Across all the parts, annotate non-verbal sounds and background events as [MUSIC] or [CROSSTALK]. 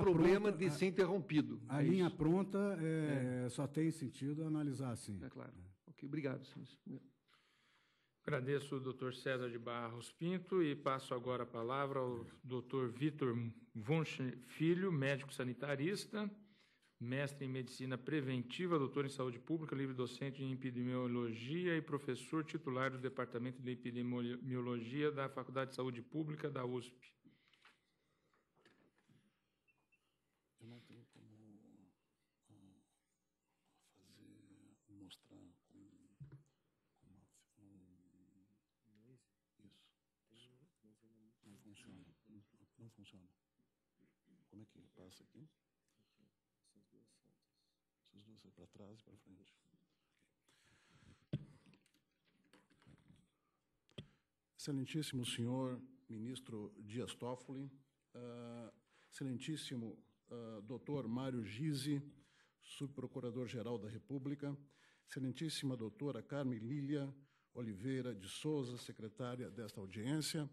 problema pronta, de ser interrompido. A é linha isso. pronta é, é. só tem sentido analisar assim. É claro. Ok, obrigado, senhor. Agradeço o doutor César de Barros Pinto e passo agora a palavra ao doutor Vitor Wunsch Filho, médico sanitarista, mestre em medicina preventiva, doutor em saúde pública, livre docente em epidemiologia e professor titular do Departamento de Epidemiologia da Faculdade de Saúde Pública da USP. funciona. Não funciona. Como é que passa aqui? Essas duas fotos. Essas duas para trás e para frente. Excelentíssimo senhor ministro Dias Toffoli, uh, excelentíssimo uh, doutor Mário Gizzi, subprocurador-geral da República, excelentíssima doutora Carmen Lília Oliveira de Souza, secretária desta audiência,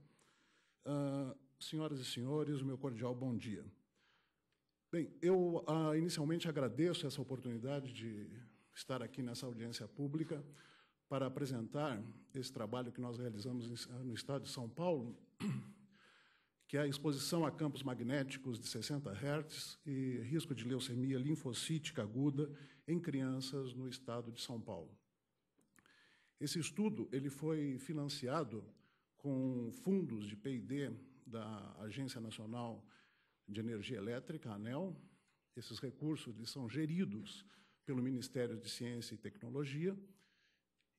Uh, senhoras e senhores, meu cordial bom dia. Bem, eu uh, inicialmente agradeço essa oportunidade de estar aqui nessa audiência pública para apresentar esse trabalho que nós realizamos ah, no estado de São Paulo, [CLEARS THROAT] que é a exposição a campos magnéticos de 60 Hz e risco de leucemia linfocítica aguda em crianças no estado de São Paulo. Esse estudo ele foi financiado com fundos de P&D da Agência Nacional de Energia Elétrica, ANEL. Esses recursos eles são geridos pelo Ministério de Ciência e Tecnologia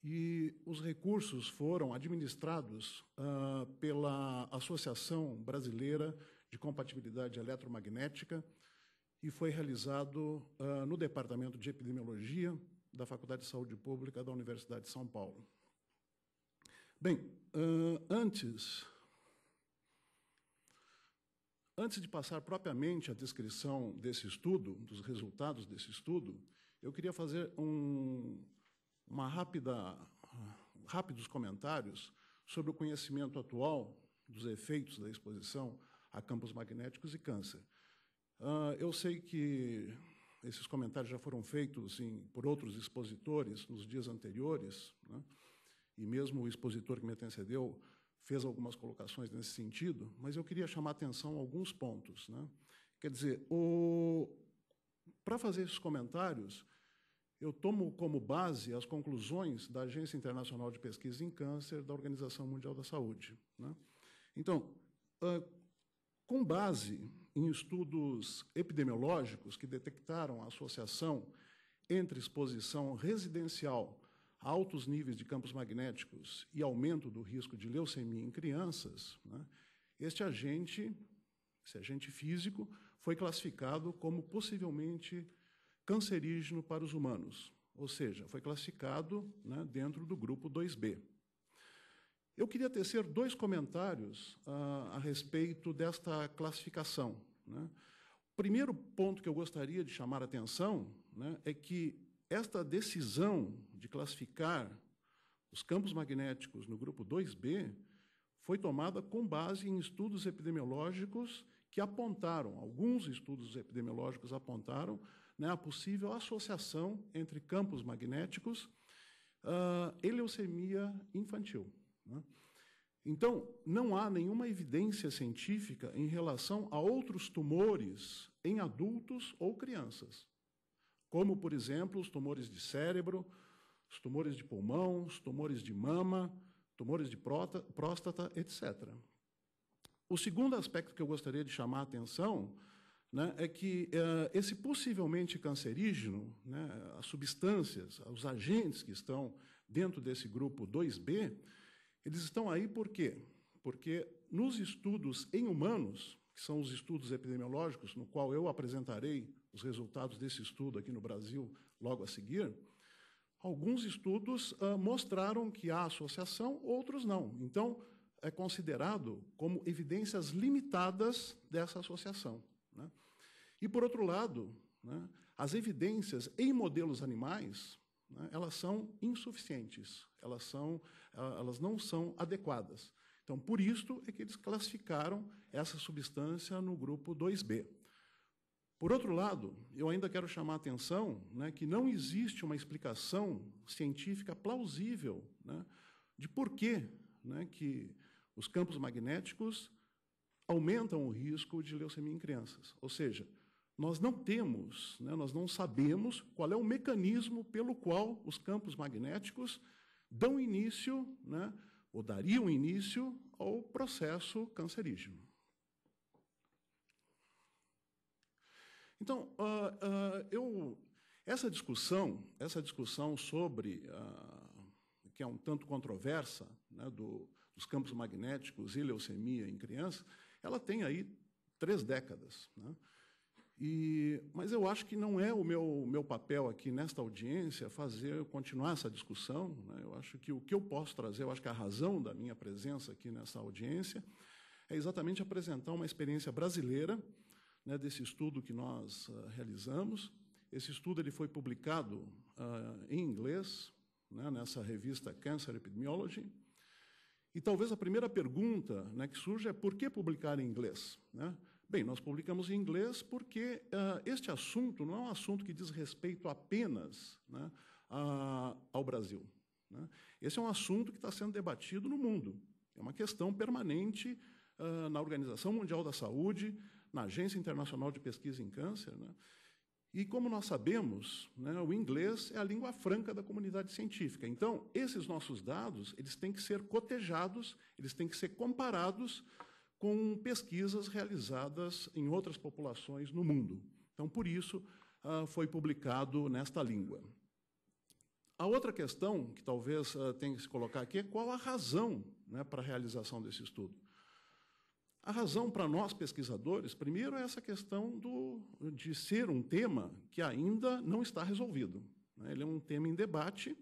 e os recursos foram administrados ah, pela Associação Brasileira de Compatibilidade Eletromagnética e foi realizado ah, no Departamento de Epidemiologia da Faculdade de Saúde Pública da Universidade de São Paulo. Bem, antes. Antes de passar propriamente a descrição desse estudo, dos resultados desse estudo, eu queria fazer um, uma rápida, rápidos comentários sobre o conhecimento atual dos efeitos da exposição a campos magnéticos e câncer. Uh, eu sei que esses comentários já foram feitos em, por outros expositores nos dias anteriores, né? e mesmo o expositor que me antecedeu fez algumas colocações nesse sentido, mas eu queria chamar atenção a alguns pontos. Né? Quer dizer, o... para fazer esses comentários, eu tomo como base as conclusões da Agência Internacional de Pesquisa em Câncer da Organização Mundial da Saúde. Né? Então, ah, com base em estudos epidemiológicos que detectaram a associação entre exposição residencial altos níveis de campos magnéticos e aumento do risco de leucemia em crianças, né, este agente, esse agente físico, foi classificado como possivelmente cancerígeno para os humanos, ou seja, foi classificado né, dentro do grupo 2B. Eu queria tecer dois comentários ah, a respeito desta classificação. Né. O primeiro ponto que eu gostaria de chamar a atenção né, é que esta decisão de classificar os campos magnéticos no grupo 2B foi tomada com base em estudos epidemiológicos que apontaram, alguns estudos epidemiológicos apontaram, né, a possível associação entre campos magnéticos uh, ah, e leucemia infantil. Né? Então, não há nenhuma evidência científica em relação a outros tumores em adultos ou crianças como, por exemplo, os tumores de cérebro, os tumores de pulmão, os tumores de mama, tumores de próstata, etc. O segundo aspecto que eu gostaria de chamar a atenção né, é que eh, esse possivelmente cancerígeno, né, as substâncias, os agentes que estão dentro desse grupo 2B, eles estão aí por quê? Porque nos estudos em humanos, que são os estudos epidemiológicos, no qual eu apresentarei os resultados desse estudo aqui no Brasil logo a seguir, alguns estudos ah, mostraram que há associação, outros não. Então, é considerado como evidências limitadas dessa associação. Né? E, por outro lado, né, as evidências em modelos animais né, elas são insuficientes, elas, são, ah, elas não são adequadas. Então, por isso é que eles classificaram essa substância no grupo 2B. Por outro lado, eu ainda quero chamar a atenção né, que não existe uma explicação científica plausível né, de por que, né, que os campos magnéticos aumentam o risco de leucemia em crianças. Ou seja, nós não temos, né, nós não sabemos qual é o mecanismo pelo qual os campos magnéticos dão início né, ou dariam início ao processo cancerígeno. Então, uh, uh, eu, essa discussão, essa discussão sobre uh, que é um tanto controversa né, do, dos campos magnéticos e leucemia em crianças, ela tem aí três décadas. Né? E, mas eu acho que não é o meu, meu papel aqui nesta audiência fazer continuar essa discussão. Né? Eu acho que o que eu posso trazer, eu acho que a razão da minha presença aqui nessa audiência é exatamente apresentar uma experiência brasileira né, desse estudo que nós uh, realizamos. Esse estudo ele foi publicado uh, em inglês né, nessa revista Cancer Epidemiology. E talvez a primeira pergunta né, que surge é por que publicar em inglês? Né? Bem, nós publicamos em inglês porque uh, este assunto não é um assunto que diz respeito apenas né, a, ao Brasil. Né? Esse é um assunto que está sendo debatido no mundo. É uma questão permanente uh, na Organização Mundial da Saúde, na Agência Internacional de Pesquisa em Câncer. Né? E como nós sabemos, né, o inglês é a língua franca da comunidade científica. Então, esses nossos dados, eles têm que ser cotejados, eles têm que ser comparados com pesquisas realizadas em outras populações no mundo. Então, por isso, ah, foi publicado nesta língua. A outra questão que talvez ah, tenha que se colocar aqui é qual a razão né, para a realização desse estudo. A razão para nós pesquisadores, primeiro, é essa questão do, de ser um tema que ainda não está resolvido. Né. Ele é um tema em debate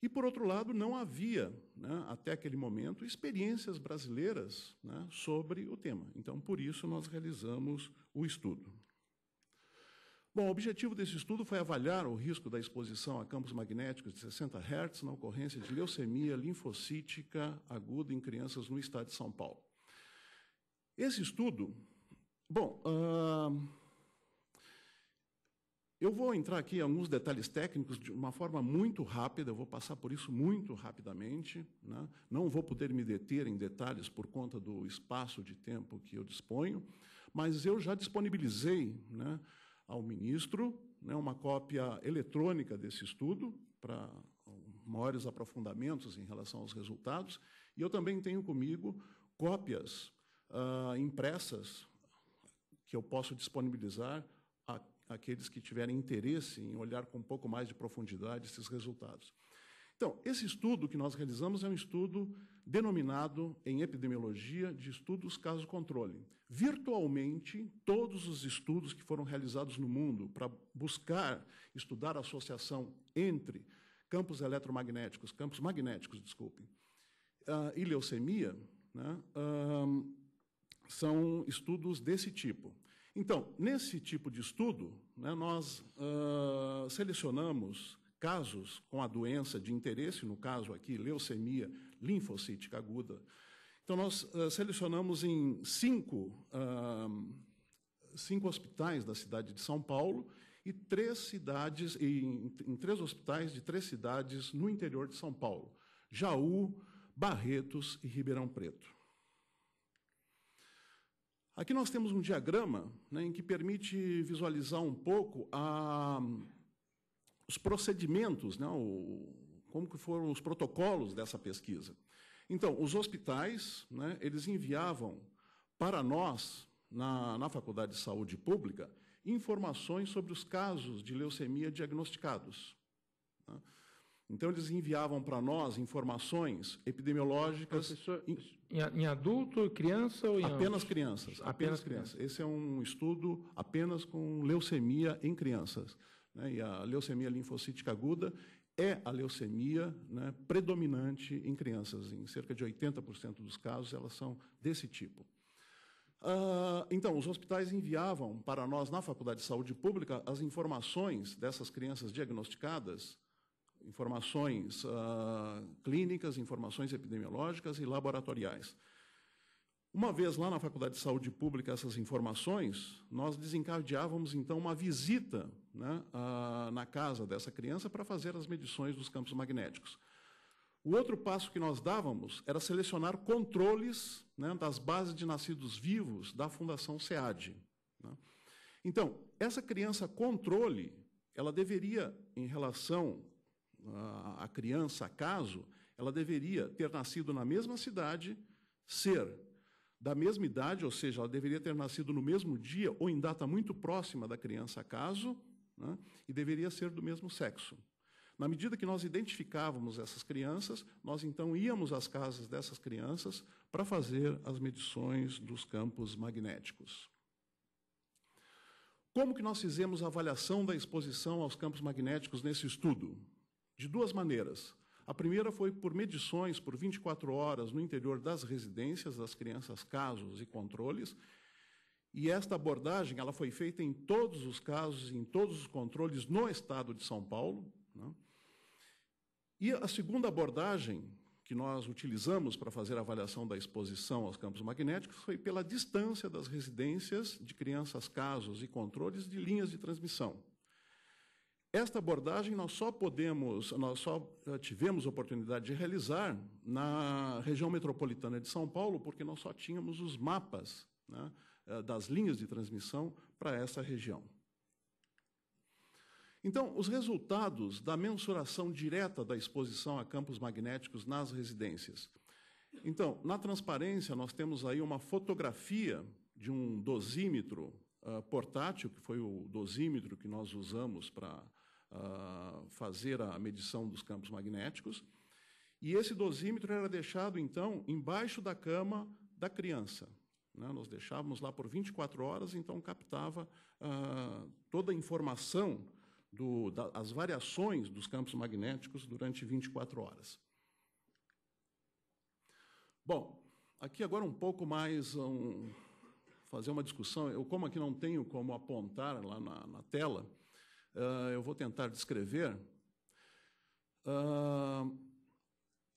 e, por outro lado, não havia, né, até aquele momento, experiências brasileiras né, sobre o tema. Então, por isso, nós realizamos o estudo. Bom, o objetivo desse estudo foi avaliar o risco da exposição a campos magnéticos de 60 Hz na ocorrência de leucemia linfocítica aguda em crianças no estado de São Paulo. Esse estudo, bom, uh, eu vou entrar aqui em alguns detalhes técnicos de uma forma muito rápida, eu vou passar por isso muito rapidamente. Né? Não vou poder me deter em detalhes por conta do espaço de tempo que eu disponho, mas eu já disponibilizei né, ao ministro né, uma cópia eletrônica desse estudo para maiores aprofundamentos em relação aos resultados, e eu também tenho comigo cópias uh, impressas que eu posso disponibilizar a aqueles que tiverem interesse em olhar com um pouco mais de profundidade esses resultados. Então, esse estudo que nós realizamos é um estudo denominado em epidemiologia de estudos caso-controle. Virtualmente, todos os estudos que foram realizados no mundo para buscar estudar a associação entre campos eletromagnéticos, campos magnéticos, desculpem, uh, ah, e leucemia, né, uh, são estudos desse tipo. Então, nesse tipo de estudo, né, nós uh, selecionamos casos com a doença de interesse, no caso aqui, leucemia linfocítica aguda. Então, nós uh, selecionamos em cinco, uh, cinco hospitais da cidade de São Paulo e três cidades, em, em três hospitais de três cidades no interior de São Paulo: Jaú, Barretos e Ribeirão Preto. Aqui nós temos um diagrama né, em que permite visualizar um pouco a, os procedimentos, né, o, como que foram os protocolos dessa pesquisa. Então, os hospitais, né, eles enviavam para nós, na, na Faculdade de Saúde Pública, informações sobre os casos de leucemia diagnosticados. Né? Então, eles enviavam para nós informações epidemiológicas. em, em adulto, criança ou em Apenas crianças. Apenas, apenas crianças. crianças. Esse é um estudo apenas com leucemia em crianças. Né? E a leucemia linfocítica aguda é a leucemia né, predominante em crianças. Em cerca de 80% dos casos, elas são desse tipo. Uh, então, os hospitais enviavam para nós, na Faculdade de Saúde Pública, as informações dessas crianças diagnosticadas informações uh, clínicas, informações epidemiológicas e laboratoriais. Uma vez lá na Faculdade de Saúde Pública essas informações, nós desencadeávamos então uma visita né, uh, na casa dessa criança para fazer as medições dos campos magnéticos. O outro passo que nós dávamos era selecionar controles né, das bases de nascidos vivos da Fundação SEAD. Né? Então, essa criança controle, ela deveria, em relação a criança a caso, ela deveria ter nascido na mesma cidade, ser da mesma idade, ou seja, ela deveria ter nascido no mesmo dia ou em data muito próxima da criança a caso, né? e deveria ser do mesmo sexo. Na medida que nós identificávamos essas crianças, nós então íamos às casas dessas crianças para fazer as medições dos campos magnéticos. Como que nós fizemos a avaliação da exposição aos campos magnéticos nesse estudo? de duas maneiras. A primeira foi por medições por 24 horas no interior das residências das crianças, casos e controles. E esta abordagem ela foi feita em todos os casos, em todos os controles no estado de São Paulo. Né? E a segunda abordagem que nós utilizamos para fazer a avaliação da exposição aos campos magnéticos foi pela distância das residências de crianças, casos e controles de linhas de transmissão. Esta abordagem nós só podemos, nós só eh, tivemos oportunidade de realizar na região metropolitana de São Paulo, porque nós só tínhamos os mapas né, eh, das linhas de transmissão para essa região. Então, os resultados da mensuração direta da exposição a campos magnéticos nas residências. Então, na transparência, nós temos aí uma fotografia de um dosímetro uh, portátil, que foi o dosímetro que nós usamos para ah, fazer a medição dos campos magnéticos. E esse dosímetro era deixado, então, embaixo da cama da criança. Né? Nós deixávamos lá por 24 horas, então captava uh, toda a informação das da, variações dos campos magnéticos durante 24 horas. Bom, aqui agora um pouco mais um, fazer uma discussão. Eu, como aqui não tenho como apontar lá na, na tela, uh, eu vou tentar descrever. Uh,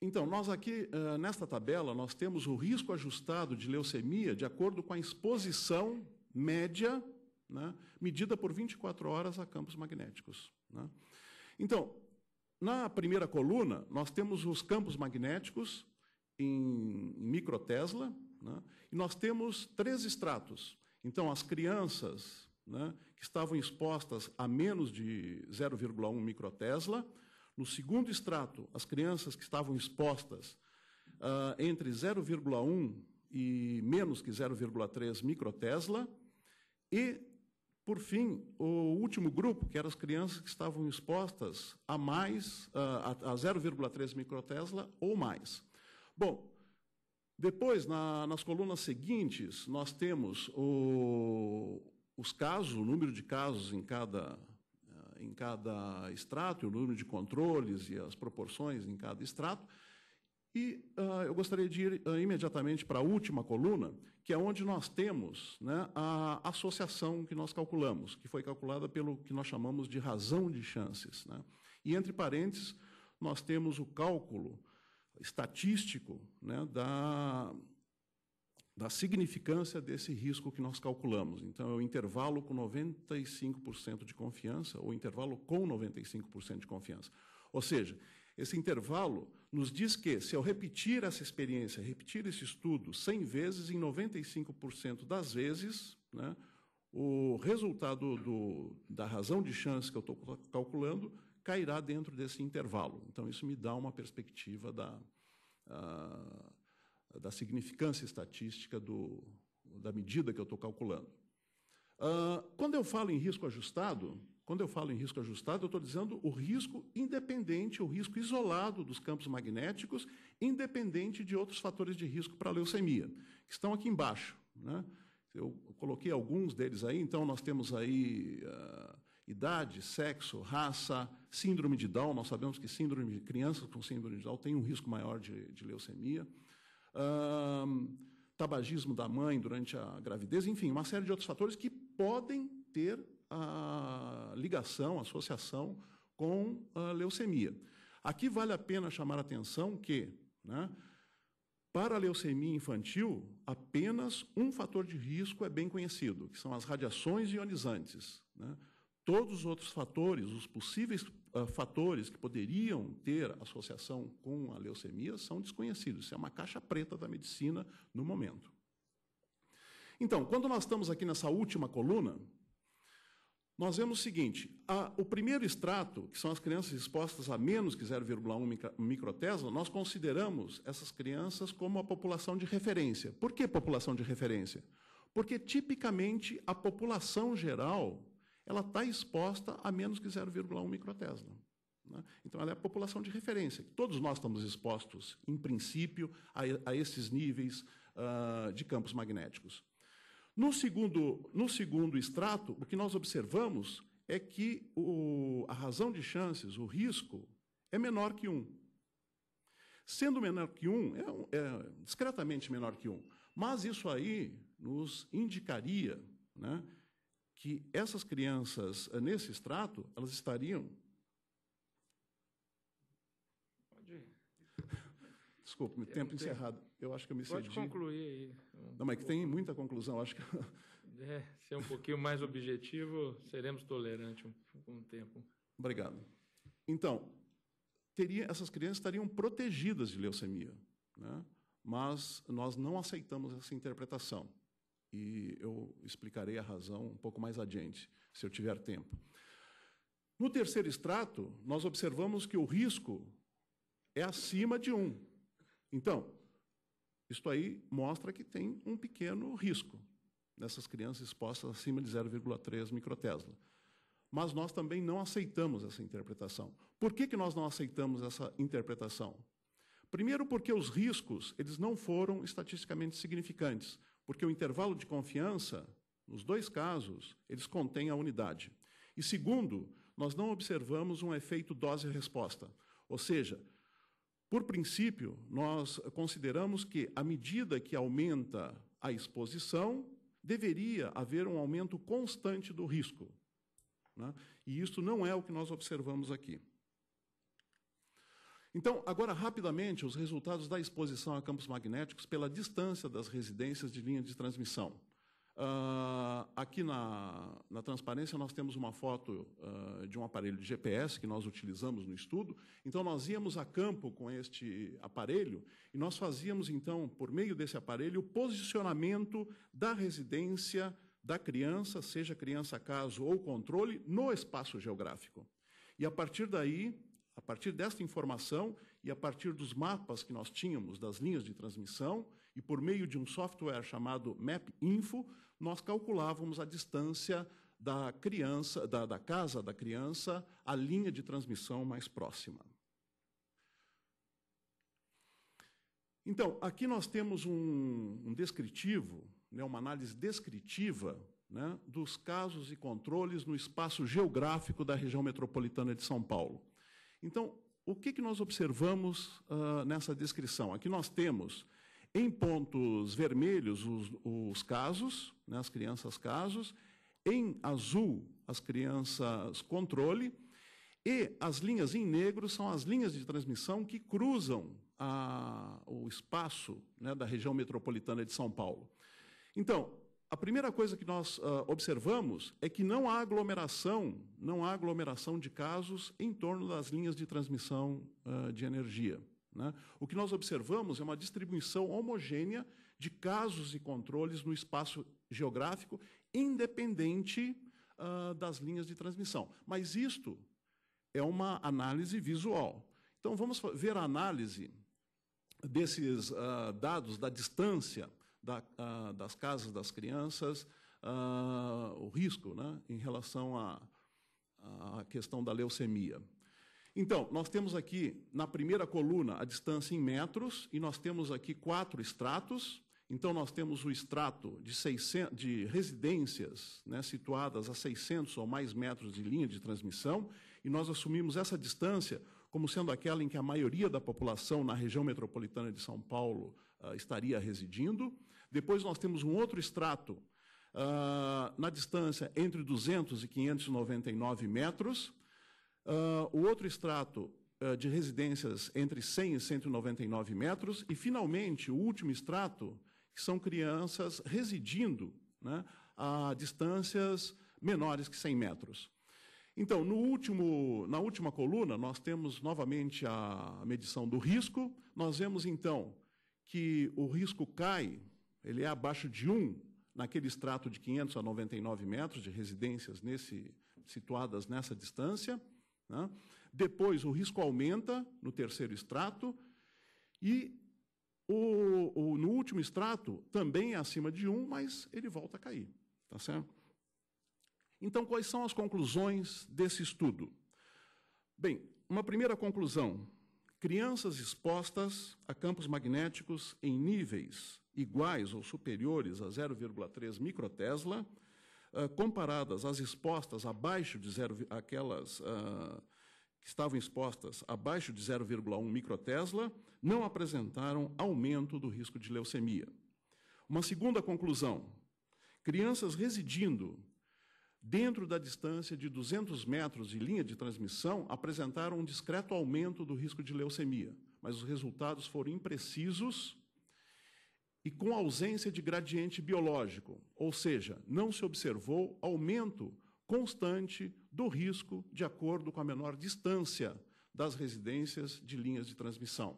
então, nós aqui, uh, nesta tabela, nós temos o risco ajustado de leucemia de acordo com a exposição média, né, medida por 24 horas a campos magnéticos. Né? Então, na primeira coluna, nós temos os campos magnéticos em, microtesla, né, e nós temos três estratos. Então, as crianças né, que estavam expostas a menos de 0,1 microtesla. No segundo extrato, as crianças que estavam expostas uh, entre 0,1 e menos que 0,3 microtesla. E, por fim, o último grupo, que eram as crianças que estavam expostas a mais, uh, a, a 0,3 microtesla ou mais. Bom, depois, na, nas colunas seguintes, nós temos o, os casos, o número de casos em cada, eh, em cada extrato, o número de controles e as proporções em cada extrato. E uh, eu gostaria de ir uh, imediatamente para a última coluna, que é onde nós temos né, a associação que nós calculamos, que foi calculada pelo que nós chamamos de razão de chances. Né? E entre parênteses, nós temos o cálculo estatístico né, da, da significância desse risco que nós calculamos. Então, é o intervalo com 95% de confiança, ou intervalo com 95% de confiança. Ou seja, esse intervalo nos diz que, se eu repetir essa experiência, repetir esse estudo 100 vezes, em 95% das vezes, né, o resultado do, da razão de chance que eu estou calculando cairá dentro desse intervalo. Então, isso me dá uma perspectiva da. Uh, da significância estatística do, da medida que eu estou calculando. Uh, quando eu falo em risco ajustado, quando eu falo em risco ajustado, eu estou dizendo o risco independente, o risco isolado dos campos magnéticos, independente de outros fatores de risco para a leucemia, que estão aqui embaixo. Né? Eu coloquei alguns deles aí, então nós temos aí uh, idade, sexo, raça, síndrome de Down. Nós sabemos que síndrome de crianças com síndrome de Down tem um risco maior de, de leucemia hum, tabagismo da mãe durante a gravidez, enfim, uma série de outros fatores que podem ter a ligação, a associação com a leucemia. Aqui vale a pena chamar a atenção que, né, para a leucemia infantil, apenas um fator de risco é bem conhecido, que são as radiações ionizantes. Né? Todos os outros fatores, os possíveis uh, fatores que poderiam ter associação com a leucemia são desconhecidos. Isso é uma caixa preta da medicina no momento. Então, quando nós estamos aqui nessa última coluna, nós vemos o seguinte: a, o primeiro extrato, que são as crianças expostas a menos que 0,1 microtesla, nós consideramos essas crianças como a população de referência. Por que população de referência? Porque tipicamente a população geral ela está exposta a menos que 0,1 microtesla. Né? Então, ela é a população de referência. Todos nós estamos expostos, em princípio, a, a esses níveis uh, de campos magnéticos. No segundo, no segundo extrato, o que nós observamos é que o, a razão de chances, o risco, é menor que 1. Sendo menor que 1, é, é discretamente menor que 1. Mas isso aí nos indicaria né, que essas crianças, eh, nesse extrato, elas estariam. Pode ir. Desculpa, meu tempo encerrado. Eu acho que eu me Pode cedi. Pode concluir aí. Não, mas que tem muita conclusão, acho que... [LAUGHS] é, ser é um pouquinho mais objetivo, seremos tolerantes com um, o tempo. Obrigado. Então, teria, essas crianças estariam protegidas de leucemia, né? mas nós não aceitamos essa interpretação e eu explicarei a razão um pouco mais adiante, se eu tiver tempo. No terceiro extrato, nós observamos que o risco é acima de 1. Então, isto aí mostra que tem um pequeno risco nessas crianças expostas acima de 0,3 microtesla. Mas nós também não aceitamos essa interpretação. Por que, que nós não aceitamos essa interpretação? Primeiro porque os riscos, eles não foram estatisticamente significantes porque o intervalo de confiança, nos dois casos, eles contêm a unidade. E segundo, nós não observamos um efeito dose-resposta. Ou seja, por princípio, nós consideramos que à medida que aumenta a exposição, deveria haver um aumento constante do risco. Né? E isso não é o que nós observamos aqui. Então, agora rapidamente, os resultados da exposição a campos magnéticos pela distância das residências de linha de transmissão. Uh, aqui na, na, transparência nós temos uma foto uh, de um aparelho de GPS que nós utilizamos no estudo. Então nós íamos a campo com este aparelho e nós fazíamos então, por meio desse aparelho, o posicionamento da residência da criança, seja criança caso ou controle, no espaço geográfico. E a partir daí a partir desta informação e a partir dos mapas que nós tínhamos das linhas de transmissão e por meio de um software chamado Map Info, nós calculávamos a distância da criança, da, da casa da criança, à linha de transmissão mais próxima. Então, aqui nós temos um, um descritivo, né, uma análise descritiva né, dos casos e controles no espaço geográfico da região metropolitana de São Paulo. Então, o que, que nós observamos uh, nessa descrição? Aqui nós temos, em pontos vermelhos, os, os casos, né, as crianças casos, em azul, as crianças controle, e as linhas em negro são as linhas de transmissão que cruzam a, o espaço né, da região metropolitana de São Paulo. Então, a primeira coisa que nós uh, observamos é que não há aglomeração, não há aglomeração de casos em torno das linhas de transmissão uh, de energia. Né? O que nós observamos é uma distribuição homogênea de casos e controles no espaço geográfico, independente uh, das linhas de transmissão. Mas isto é uma análise visual. Então vamos ver a análise desses dados da distância da, ah, das casas das crianças, ah, o risco né, em relação à, questão da leucemia. Então, nós temos aqui na primeira coluna a distância em metros e nós temos aqui quatro estratos. Então, nós temos o extrato de, 600, de residências né, situadas a 600 ou mais metros de linha de transmissão, e nós assumimos essa distância como sendo aquela em que a maioria da população na região metropolitana de São Paulo uh, estaria residindo. Depois nós temos um outro extrato uh, na distância entre 200 e 599 metros. Uh, o outro extrato uh, de residências entre 100 e 199 metros. E, finalmente, o último extrato, que são crianças residindo né, a distâncias menores que 100 metros. Então, último, na última coluna, nós temos novamente a medição do risco. Nós vemos, então, que o risco cai ele é abaixo de 1 naquele extrato de 500 a 99 metros de residências nesse, situadas nessa distância. Né? Depois, o risco aumenta no terceiro extrato e o, o, no último extrato também é acima de 1, mas ele volta a cair. Tá certo? Então, quais são as conclusões desse estudo? Bem, uma primeira conclusão: crianças expostas a campos magnéticos em níveis iguais ou superiores a 0,3 microtesla, uh, comparadas às expostas abaixo de zero, aquelas uh, que estavam expostas abaixo de 0,1 microtesla, não apresentaram aumento do risco de leucemia. Uma segunda conclusão: crianças residindo dentro da distância de 200 metros de linha de transmissão, apresentaram um discreto aumento do risco de leucemia, mas os resultados foram imprecisos e com ausência de gradiente biológico, ou seja, não se observou aumento constante do risco de acordo com a menor distância das residências de linhas de transmissão.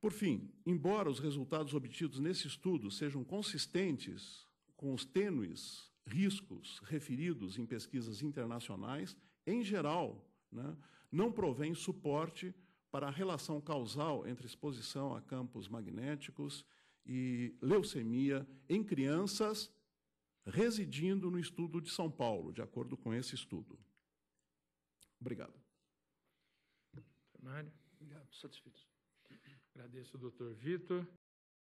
Por fim, embora os resultados obtidos nesse estudo sejam consistentes com os tênues riscos referidos em pesquisas internacionais, em geral, né, não provém suporte para a relação causal entre exposição a campos magnéticos e leucemia em crianças residindo no estudo de São Paulo, de acordo com esse estudo. Obrigado. Mário? Obrigado. Satisfeito. Agradeço ao doutor Vitor.